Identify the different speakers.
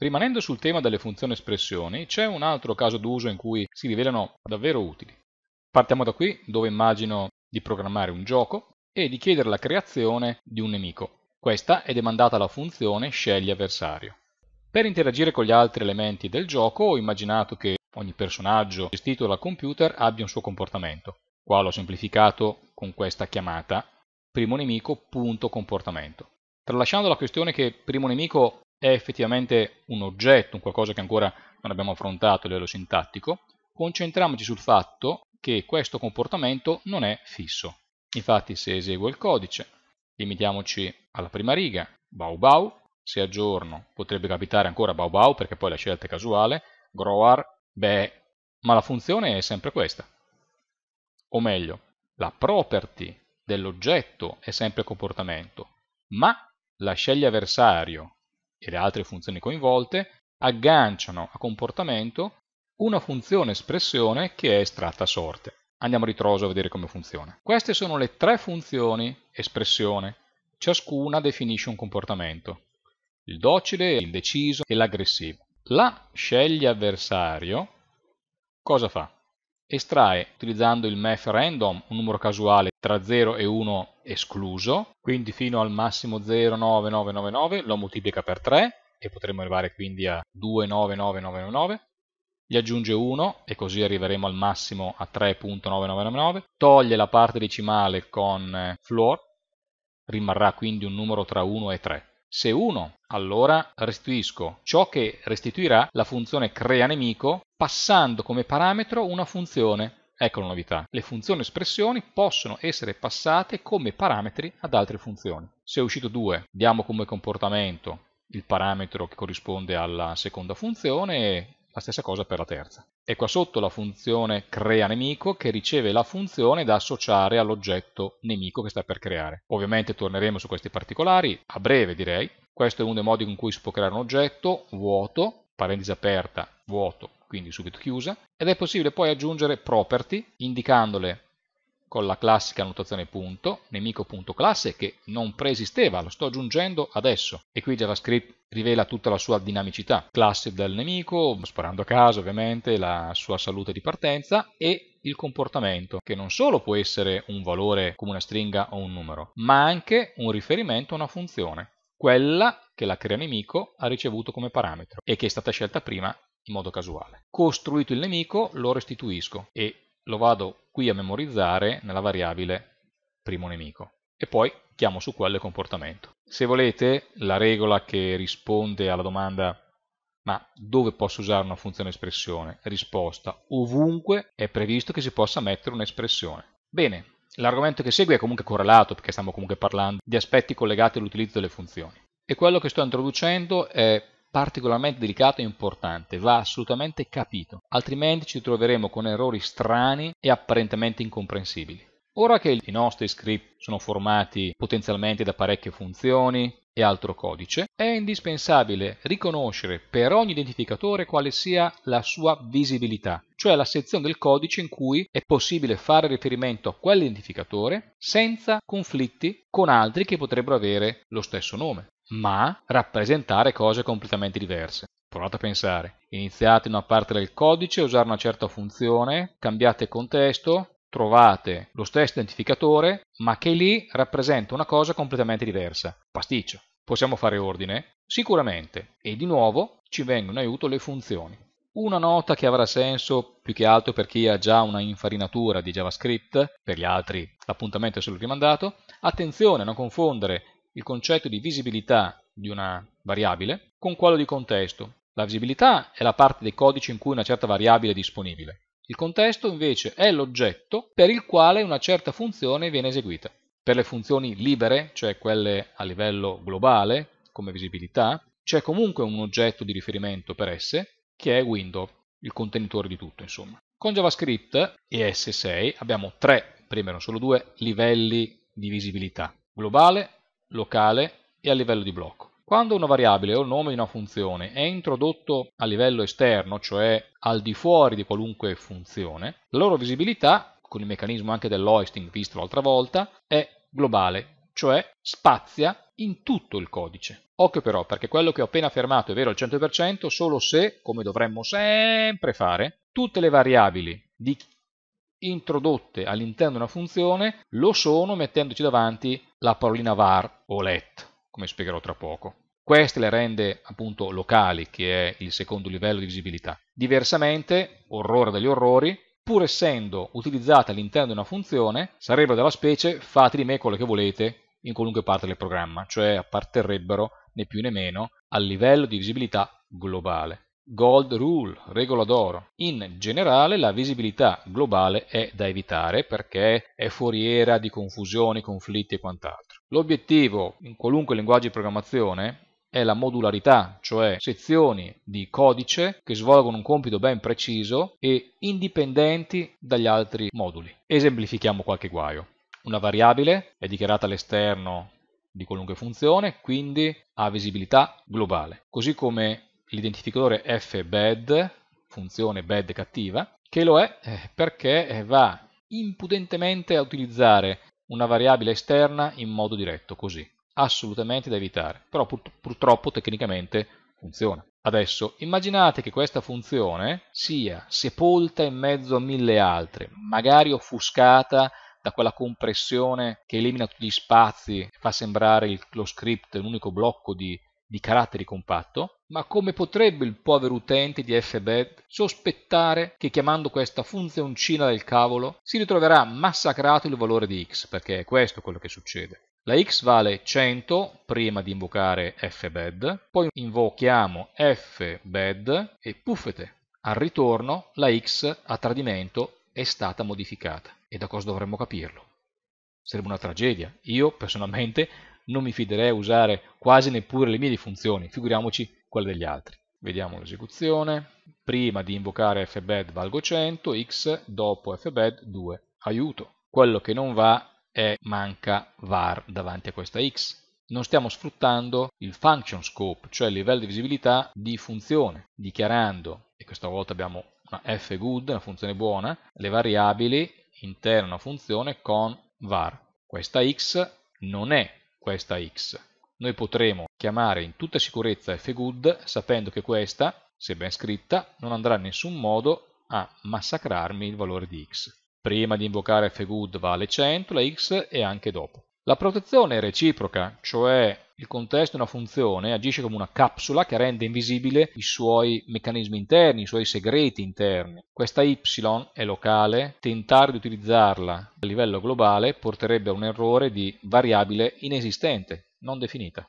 Speaker 1: Rimanendo sul tema delle funzioni espressioni, c'è un altro caso d'uso in cui si rivelano davvero utili. Partiamo da qui, dove immagino di programmare un gioco e di chiedere la creazione di un nemico. Questa è demandata la funzione scegli avversario. Per interagire con gli altri elementi del gioco ho immaginato che ogni personaggio gestito dal computer abbia un suo comportamento. Qua l'ho semplificato con questa chiamata primo nemico punto comportamento. Tralasciando la questione che primo nemico è effettivamente un oggetto, un qualcosa che ancora non abbiamo affrontato a livello sintattico, concentriamoci sul fatto che questo comportamento non è fisso. Infatti se eseguo il codice, limitiamoci alla prima riga, bau bau, se aggiorno potrebbe capitare ancora bau bau perché poi la scelta è casuale, groar, beh, ma la funzione è sempre questa. O meglio, la property dell'oggetto è sempre comportamento, ma la sceglie avversario e le altre funzioni coinvolte agganciano a comportamento una funzione espressione che è estratta a sorte. Andiamo a ritroso a vedere come funziona. Queste sono le tre funzioni espressione, ciascuna definisce un comportamento, il docile, l'indeciso e l'aggressivo. La scegli avversario cosa fa? estrae utilizzando il math random un numero casuale tra 0 e 1 escluso, quindi fino al massimo 09999 lo moltiplica per 3 e potremo arrivare quindi a 299999, gli aggiunge 1 e così arriveremo al massimo a 3.9999, toglie la parte decimale con eh, floor, rimarrà quindi un numero tra 1 e 3. Se 1, allora restituisco ciò che restituirà la funzione crea nemico passando come parametro una funzione. Ecco la novità, le funzioni espressioni possono essere passate come parametri ad altre funzioni. Se è uscito 2, diamo come comportamento il parametro che corrisponde alla seconda funzione e la stessa cosa per la terza. E qua sotto la funzione crea nemico che riceve la funzione da associare all'oggetto nemico che sta per creare. Ovviamente torneremo su questi particolari, a breve direi. Questo è uno dei modi con cui si può creare un oggetto vuoto, parentesi aperta, vuoto, quindi subito chiusa, ed è possibile poi aggiungere property indicandole con la classica annotazione punto, nemico.classe che non preesisteva, lo sto aggiungendo adesso e qui JavaScript rivela tutta la sua dinamicità, classe del nemico, sparando a caso ovviamente, la sua salute di partenza e il comportamento, che non solo può essere un valore come una stringa o un numero, ma anche un riferimento a una funzione, quella che la crea nemico ha ricevuto come parametro e che è stata scelta prima in modo casuale. Costruito il nemico lo restituisco e lo vado qui a memorizzare nella variabile primo nemico e poi chiamo su quello il comportamento. Se volete la regola che risponde alla domanda ma dove posso usare una funzione espressione? Risposta, ovunque è previsto che si possa mettere un'espressione. Bene, l'argomento che segue è comunque correlato perché stiamo comunque parlando di aspetti collegati all'utilizzo delle funzioni. E quello che sto introducendo è particolarmente delicato e importante, va assolutamente capito, altrimenti ci troveremo con errori strani e apparentemente incomprensibili. Ora che i nostri script sono formati potenzialmente da parecchie funzioni e altro codice, è indispensabile riconoscere per ogni identificatore quale sia la sua visibilità, cioè la sezione del codice in cui è possibile fare riferimento a quell'identificatore senza conflitti con altri che potrebbero avere lo stesso nome ma rappresentare cose completamente diverse. Provate a pensare, iniziate una parte del codice a usare una certa funzione, cambiate contesto, trovate lo stesso identificatore, ma che lì rappresenta una cosa completamente diversa. Pasticcio. Possiamo fare ordine? Sicuramente. E di nuovo ci vengono in aiuto le funzioni. Una nota che avrà senso più che altro per chi ha già una infarinatura di JavaScript, per gli altri l'appuntamento è solo rimandato. Attenzione a non confondere il concetto di visibilità di una variabile con quello di contesto. La visibilità è la parte dei codici in cui una certa variabile è disponibile. Il contesto invece è l'oggetto per il quale una certa funzione viene eseguita. Per le funzioni libere, cioè quelle a livello globale, come visibilità, c'è comunque un oggetto di riferimento per esse, che è window, il contenitore di tutto, insomma. Con JavaScript e S6 abbiamo tre, prima erano solo due, livelli di visibilità. Globale, locale e a livello di blocco. Quando una variabile o il nome di una funzione è introdotto a livello esterno, cioè al di fuori di qualunque funzione, la loro visibilità, con il meccanismo anche dell'hoisting visto l'altra volta, è globale, cioè spazia in tutto il codice. Occhio però, perché quello che ho appena affermato è vero al 100% solo se, come dovremmo sempre fare, tutte le variabili di introdotte all'interno di una funzione lo sono mettendoci davanti la parolina var o let, come spiegherò tra poco. Queste le rende appunto locali, che è il secondo livello di visibilità. Diversamente, orrore degli orrori, pur essendo utilizzate all'interno di una funzione, sarebbero della specie fate di me quello che volete in qualunque parte del programma, cioè apparterrebbero né più né meno al livello di visibilità globale. Gold Rule, regola d'oro. In generale la visibilità globale è da evitare perché è fuoriera di confusioni, conflitti e quant'altro. L'obiettivo in qualunque linguaggio di programmazione è la modularità, cioè sezioni di codice che svolgono un compito ben preciso e indipendenti dagli altri moduli. Esemplifichiamo qualche guaio. Una variabile è dichiarata all'esterno di qualunque funzione, quindi ha visibilità globale, così come l'identificatore fbad, funzione bad cattiva, che lo è eh, perché eh, va impudentemente a utilizzare una variabile esterna in modo diretto, così, assolutamente da evitare, però pur purtroppo tecnicamente funziona. Adesso immaginate che questa funzione sia sepolta in mezzo a mille altre, magari offuscata da quella compressione che elimina tutti gli spazi e fa sembrare il, lo script un unico blocco di, di caratteri compatto, ma come potrebbe il povero utente di FBED sospettare che chiamando questa funzioncina del cavolo si ritroverà massacrato il valore di x, perché è questo quello che succede. La x vale 100 prima di invocare fbed, poi invochiamo fbed e puffete, al ritorno la x a tradimento è stata modificata. E da cosa dovremmo capirlo? Sarebbe una tragedia. Io personalmente non mi fiderei a usare quasi neppure le mie funzioni, figuriamoci quella degli altri. Vediamo l'esecuzione. Prima di invocare fbed valgo 100, x, dopo fbed 2. Aiuto! Quello che non va è manca var davanti a questa x. Non stiamo sfruttando il function scope, cioè il livello di visibilità di funzione, dichiarando, e questa volta abbiamo una f good, una funzione buona, le variabili interna a funzione con var. Questa x non è questa x, noi potremo chiamare in tutta sicurezza fgood sapendo che questa, se ben scritta, non andrà in nessun modo a massacrarmi il valore di x. Prima di invocare fgood vale 100 la x e anche dopo. La protezione è reciproca, cioè il contesto di una funzione agisce come una capsula che rende invisibile i suoi meccanismi interni, i suoi segreti interni. Questa y è locale, tentare di utilizzarla a livello globale porterebbe a un errore di variabile inesistente, non definita.